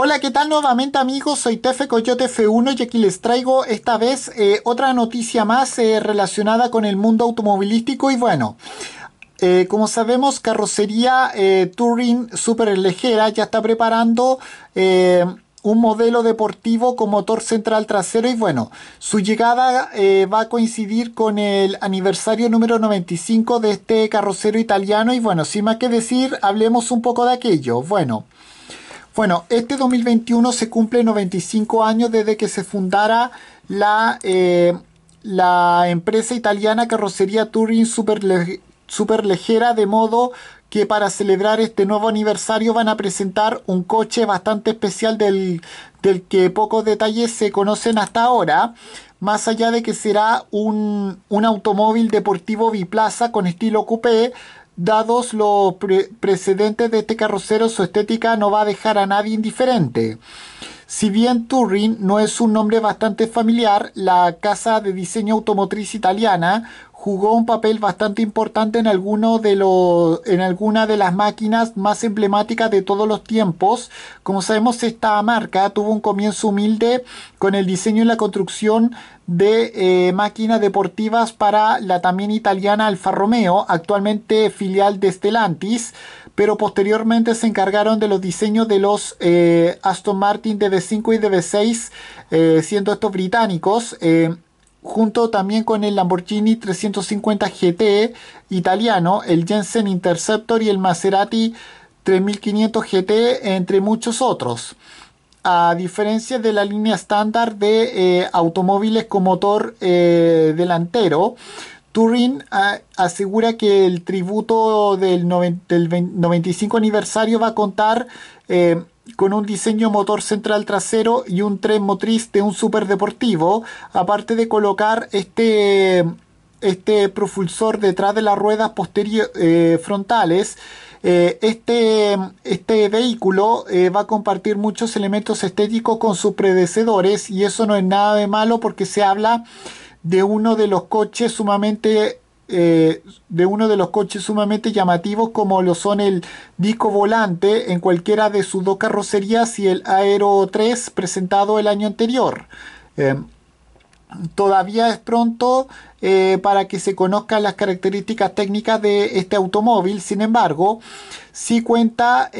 Hola, ¿qué tal nuevamente amigos? Soy Tefe Coyote F1 y aquí les traigo esta vez eh, otra noticia más eh, relacionada con el mundo automovilístico y bueno... Eh, como sabemos, carrocería Touring Super Legera ya está preparando un modelo deportivo con motor central trasero y bueno, su llegada va a coincidir con el aniversario número 95 de este carrocero italiano y bueno, sin más que decir, hablemos un poco de aquello. Bueno. Bueno, este 2021 se cumple 95 años desde que se fundara la, eh, la empresa italiana Carrocería Touring Super Superlegera, de modo que para celebrar este nuevo aniversario van a presentar un coche bastante especial del, que pocos detalles se conocen hasta ahora, más allá de que será un, un automóvil deportivo biplaza con estilo coupé, dados los precedentes de este carrocero, su estética no va a dejar a nadie indiferente. Si bien Turing no es un nombre bastante familiar, la casa de diseño automotriz italiana jugó un papel bastante importante en, alguno de en alguna de las máquinas más emblemáticas de todos los tiempos. Como sabemos, esta marca tuvo un comienzo humilde con el diseño y la construcción de eh, máquinas deportivas para la también italiana Alfa Romeo, actualmente filial de Stellantis, pero posteriormente se encargaron de los diseños de los eh, Aston Martin DB5 y DB6, eh, siendo estos británicos junto también con el Lamborghini 350 GT italiano, el Jensen Interceptor y el Maserati 3500 GT, entre muchos otros. A diferencia de la línea estándar de eh, automóviles con motor eh, delantero, Turing ah, asegura que el tributo del, del 95 aniversario va a contar eh, con un diseño motor central trasero y un tren motriz de un superdeportivo, aparte de colocar este, este propulsor detrás de las ruedas posteriores eh, frontales. Eh, este, este, vehículo eh, va a compartir muchos elementos estéticos con sus predecesores y eso no es nada de malo porque se habla de uno de los coches sumamente eh, de uno de los coches sumamente llamativos como lo son el disco volante en cualquiera de sus dos carrocerías y el Aero 3 presentado el año anterior. Eh, todavía es pronto eh, para que se conozcan las características técnicas de este automóvil, sin embargo, si cuenta,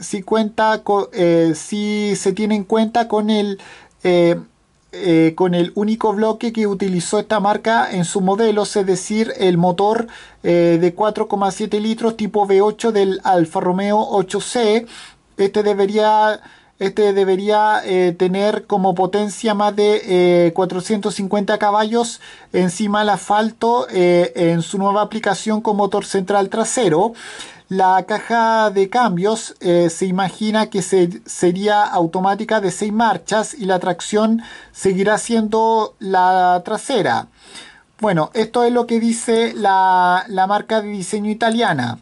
si cuenta, con, se tiene en cuenta con el... Eh, con el único bloque que utilizó esta marca en su modelo, es decir, el motor eh, de 4,7 litros tipo V8 del Alfa Romeo 8C. Este debería este debería eh, tener como potencia más de 450 eh, caballos encima del asfalto eh, en su nueva aplicación con motor central trasero. La caja de cambios se imagina que sería automática de 6 marchas y la tracción seguirá siendo la trasera. Bueno, esto es lo que dice la, la marca de diseño italiana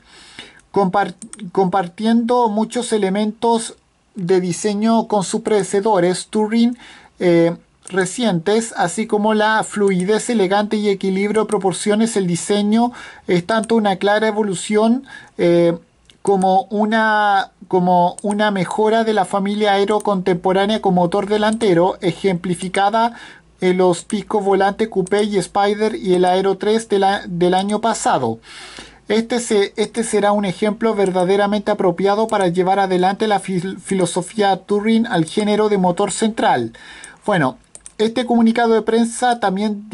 compartiendo muchos elementos de diseño con sus predecesores Turing eh, recientes, así como la fluidez elegante y equilibrio proporciones, el diseño es tanto una clara evolución eh, como, una, como una mejora de la familia aero contemporánea con motor delantero, ejemplificada en los picos Volante Coupé y Spider y el Aero 3 del año pasado. Este, este será un ejemplo verdaderamente apropiado para llevar adelante la filosofía Turing al género de motor central. Bueno, este comunicado de prensa también,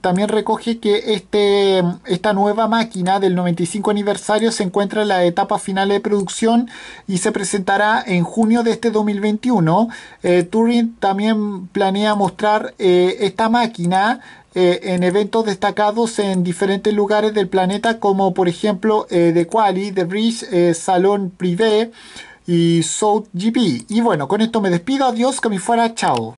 también recoge que este, esta nueva máquina del 95 aniversario se encuentra en la etapa final de producción y se presentará en junio de este 2021. Eh, Turing también planea mostrar eh, esta máquina eh, en eventos destacados en diferentes lugares del planeta, como por ejemplo eh, The Quali, The Bridge, eh, Salón Privé y South GP. Y bueno, con esto me despido, adiós, que me fuera, chao.